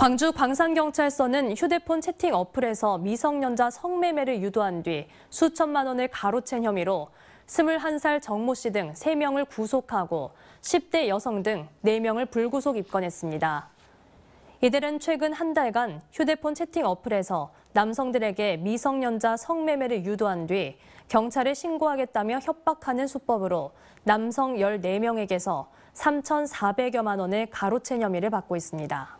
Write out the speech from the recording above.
광주 광산경찰서는 휴대폰 채팅 어플에서 미성년자 성매매를 유도한 뒤 수천만 원을 가로챈 혐의로 21살 정모 씨 등 3명을 구속하고 10대 여성 등 4명을 불구속 입건했습니다. 이들은 최근 한 달간 휴대폰 채팅 어플에서 남성들에게 미성년자 성매매를 유도한 뒤 경찰에 신고하겠다며 협박하는 수법으로 남성 14명에게서 3,400여만 원의 가로채 혐의를 받고 있습니다.